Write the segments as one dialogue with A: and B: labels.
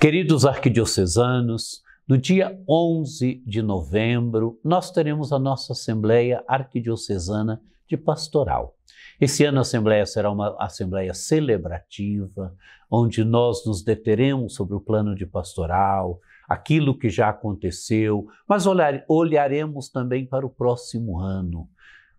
A: Queridos arquidiocesanos, no dia 11 de novembro, nós teremos a nossa Assembleia Arquidiocesana de Pastoral. Esse ano a Assembleia será uma Assembleia celebrativa, onde nós nos deteremos sobre o plano de pastoral, aquilo que já aconteceu, mas olhar, olharemos também para o próximo ano.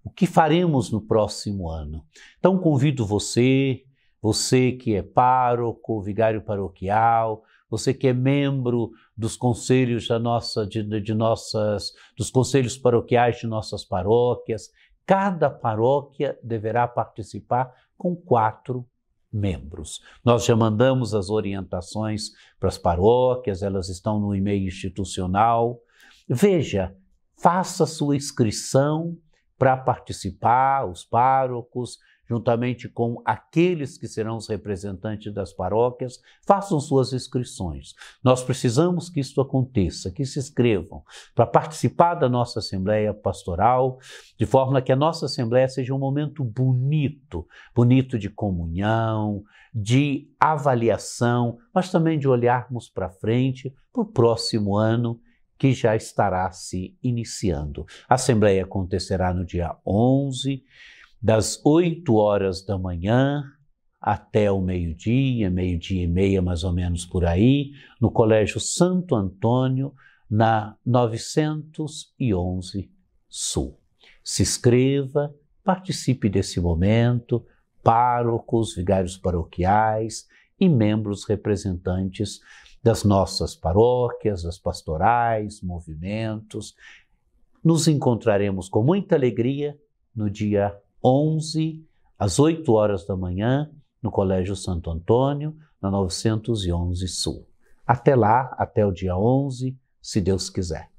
A: O que faremos no próximo ano? Então convido você, você que é pároco, vigário paroquial, você que é membro dos conselhos da nossa, de, de nossas, dos conselhos paroquiais de nossas paróquias, cada paróquia deverá participar com quatro membros. Nós já mandamos as orientações para as paróquias, elas estão no e-mail institucional. Veja, faça sua inscrição para participar, os párocos juntamente com aqueles que serão os representantes das paróquias, façam suas inscrições. Nós precisamos que isso aconteça, que se inscrevam para participar da nossa Assembleia Pastoral, de forma que a nossa Assembleia seja um momento bonito bonito de comunhão, de avaliação, mas também de olharmos para frente para o próximo ano que já estará se iniciando. A Assembleia acontecerá no dia 11 das 8 horas da manhã até o meio-dia, meio-dia e meia mais ou menos por aí, no Colégio Santo Antônio, na 911 Sul. Se inscreva, participe desse momento, párocos, vigários paroquiais e membros representantes das nossas paróquias, das pastorais, movimentos. Nos encontraremos com muita alegria no dia 11, às 8 horas da manhã, no Colégio Santo Antônio, na 911 Sul. Até lá, até o dia 11, se Deus quiser.